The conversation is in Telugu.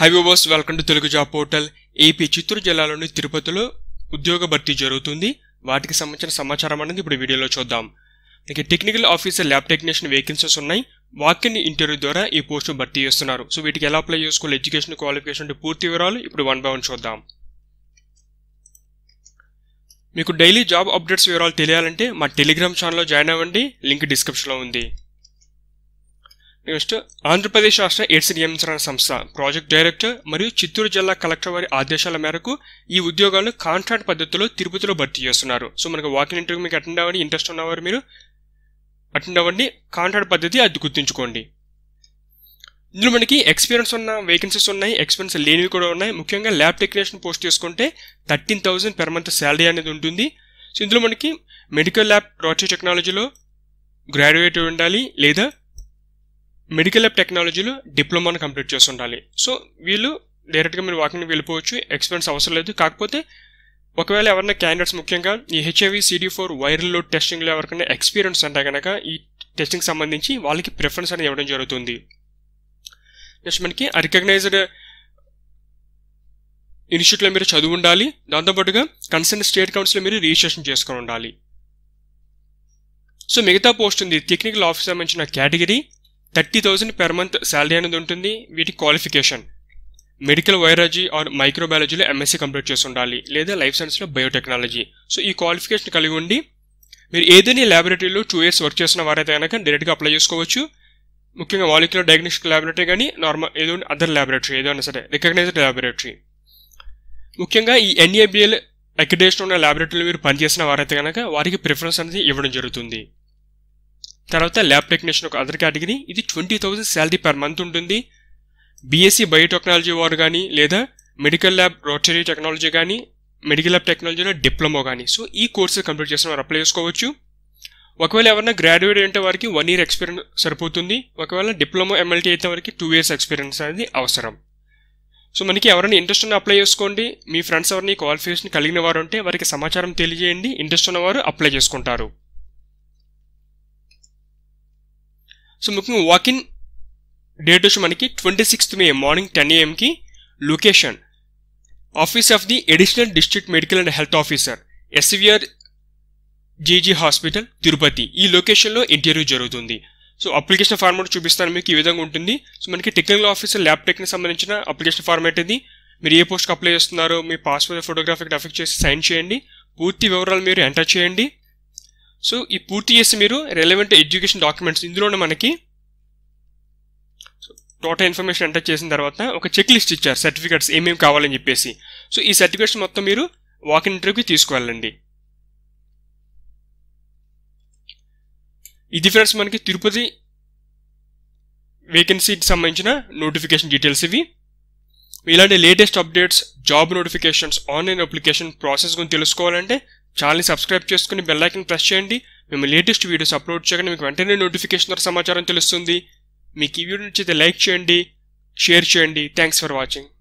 హైవ్యూవర్స్ welcome to Telugu job portal AP Chittoor జిల్లాలోని తిరుపతిలో ఉద్యోగ భర్తీ జరుగుతుంది వాటికి సంబంధించిన సమాచారం అనేది ఇప్పుడు వీడియోలో చూద్దాం ఇక technical officer lab technician vacancies ఉన్నాయి వాకిన్ ఇంటర్వ్యూ ద్వారా ఈ పోస్ట్ భర్తీ చేస్తున్నారు సో వీటికి ఎలా అప్లై చేసుకోవాలి ఎడ్యుకేషన్ క్వాలిఫికేషన్ పూర్తి వివరాలు ఇప్పుడు వన్ బై వన్ చూద్దాం మీకు డైలీ జాబ్ అప్డేట్స్ వివరాలు తెలియాలంటే మా టెలిగ్రామ్ ఛానల్లో జాయిన్ అవ్వండి లింక్ డిస్క్రిప్షన్లో ఉంది నెక్స్ట్ ఆంధ్రప్రదేశ్ రాష్ట్ర ఎయిడ్స్ నియంత్రణ సంస్థ ప్రాజెక్ట్ డైరెక్టర్ మరియు చిత్తూరు జిల్లా కలెక్టర్ వారి ఆదేశాల మేరకు ఈ ఉద్యోగాలను కాంట్రాక్ట్ పద్ధతిలో తిరుపతిలో భర్తీ చేస్తున్నారు సో మనకు వాకింగ్ ఇంటర్వ్యూ మీకు అటెండ్ అవ్వని ఇంట్రెస్ట్ ఉన్నవారు మీరు అటెండ్ అవ్వండి కాంట్రాక్ట్ పద్ధతి అది గుర్తుంచుకోండి ఇందులో మనకి ఎక్స్పీరియన్స్ ఉన్న వేకెన్సీస్ ఉన్నాయి ఎక్స్పీరియన్స్ లేనివి కూడా ఉన్నాయి ముఖ్యంగా ల్యాబ్ టెక్నీషియన్ పోస్ట్ చేసుకుంటే thirteen thousand per month salary అనేది ఉంటుంది సో ఇందులో మనకి మెడికల్ ల్యాబ్ రోటరీ టెక్నాలజీలో గ్రాడ్యుయేట్ ఉండాలి లేదా మెడికల్ ల్యాబ్ టెక్నాలజీలో డిప్లొమాను కంప్లీట్ చేసి ఉండాలి సో వీళ్ళు డైరెక్ట్గా మీరు వాకింగ్ వెళ్ళిపోవచ్చు ఎక్స్పీరియన్స్ అవసరం లేదు కాకపోతే ఒకవేళ ఎవరైనా క్యాండిడేట్స్ ముఖ్యంగా ఈ HIV CD four viral load టెస్టింగ్లో ఎవరికైనా ఎక్స్పీరియన్స్ అంటే కనుక ఈ టెస్టింగ్ సంబంధించి వాళ్ళకి ప్రిఫరెన్స్ అనేది ఇవ్వడం జరుగుతుంది నెక్స్ట్ మనకి అరికగ్నైజ్డ్ ఇన్స్టిట్యూట్లో మీరు చదువు ఉండాలి దాంతోపాటుగా కన్సర్న్ స్టేట్ కౌన్సిల్ మీరు రిజిస్ట్రేషన్ చేసుకొని ఉండాలి సో మిగతా పోస్ట్ ఉంది టెక్నికల్ ఆఫీసర్ మంచిన category thirty thousand per month salary అనేది ఉంటుంది వీటి క్వాలిఫికేషన్ మెడికల్ వైరాలజీ ఆర్ మైక్రోబయాలజీలో ఎంఎస్సీ కంప్లీట్ చేసి ఉండాలి లేదా లైఫ్ సైన్స్లో బయోటెక్నాలజీ సో ఈ క్వాలిఫికేషన్ కలిగి ఉండి మీరు ఏదైనా ల్యాబొరేటరీలో టూ ఇయర్స్ వర్క్ చేసిన వారైతే కనుక డైరెక్ట్గా అప్లై చేసుకోవచ్చు ముఖ్యంగా వాలిక్యులర్ డయాగ్నోస్టిక్ ల్యాబొరేటరీ కానీ నార్మల్ ఏదో అదర్ ల్యాబొరేటరీ ఏదైనా సరే రికగ్నైజ్డ్ ల్యాబొరేటరీ ముఖ్యంగా ఈ ఎన్ఏబిఎల్ అక్రిడేషన్ ఉన్న ల్యాబొరేటరీలో మీరు పనిచేసిన వారైతే కనుక వారికి ప్రిఫరెన్స్ అనేది ఇవ్వడం జరుగుతుంది తర్వాత ల్యాబ్ టెక్నీషియన్ ఒక అదర్ కేటగిరీ ఇది twenty thousand salary per month ఉంటుంది బీఎస్సీ బయోటెక్నాలజీ వారు కానీ లేదా మెడికల్ ల్యాబ్ రోటరీ టెక్నాలజీ కానీ మెడికల్ ల్యాబ్ టెక్నాలజీలో డిప్లొమా కానీ సో ఈ కోర్సు కంప్లీట్ చేసిన వారు అప్లై చేసుకోవచ్చు ఒకవేళ ఎవరైనా గ్రాడ్యుయేట్ అంటే వారికి వన్ ఇయర్ ఎక్స్పీరియన్స్ సరిపోతుంది ఒకవేళ డిప్లొమా ఎమ్మెల్టీ అయితే వారికి టూ ఇయర్స్ ఎక్స్పీరియన్స్ అనేది అవసరం సో మనకి ఎవరైనా ఇంట్రెస్ట్ ఉన్న అప్లై చేసుకోండి మీ ఫ్రెండ్స్ ఎవరిని క్వాలిఫికేషన్ కలిగిన వారు ఉంటే వారికి సమాచారం తెలియజేయండి ఇంట్రెస్ట్ ఉన్నవారు అప్లై చేసుకుంటారు సో ముఖ్యంగా వాకిన్ డేట్ వచ్చి మనకి twenty sixth May morning ten ఏఎంకి location office of the additional district medical and health officer SVR GG hospital Tirupati ఈ లొకేషన్లో ఇంటర్వ్యూ జరుగుతుంది సో అప్లికేషన్ ఫార్మాట్ చూపిస్తాను మీకు ఈ విధంగా ఉంటుంది సో మనకి టెక్నికల్ ఆఫీసర్ ల్యాబ్ టెక్కి సంబంధించిన అప్లికేషన్ ఫార్మాట్ ఇది మీరు ఏ పోస్ట్కి అప్లై చేస్తున్నారో మీ పాస్పోర్ట్ ఫోటోగ్రాఫ్ ఇక్కడ అఫెక్ట్ చేసి సైన్ చేయండి పూర్తి వివరాలు మీరు ఎంటర్ చేయండి సో ఈ పూర్తి చేసి మీరు రెలవెంట్ ఎడ్యుకేషన్ డాక్యుమెంట్స్ ఇందులోనే మనకి టోటల్ ఇన్ఫర్మేషన్ ఎంటర్ చేసిన తర్వాత ఒక చెక్ లిస్ట్ ఇచ్చారు సర్టిఫికేట్స్ ఏమేమి కావాలని చెప్పేసి సో ఈ సర్టిఫికేట్స్ మొత్తం మీరు వాక్ ఇన్ ఇంటర్వ్యూకి తీసుకువెళ్ళండి ఇది ఫ్రెండ్స్ మనకి తిరుపతి వేకెన్సీకి సంబంధించిన నోటిఫికేషన్ డీటెయిల్స్ ఇవి ఇలాంటి latest updates job notifications online application process గురించి తెలుసుకోవాలంటే ఛానల్ని సబ్స్క్రైబ్ చేసుకుని బెల్లైకన్ ప్రెస్ చేయండి మేము లేటెస్ట్ వీడియోస్ అప్లోడ్ చేయగానే మీకు వెంటనే నోటిఫికేషన్ ద్వారా సమాచారం తెలుస్తుంది మీకు ఈ వీడియో నచ్చితే లైక్ చేయండి షేర్ చేయండి థ్యాంక్స్ ఫర్ వాచింగ్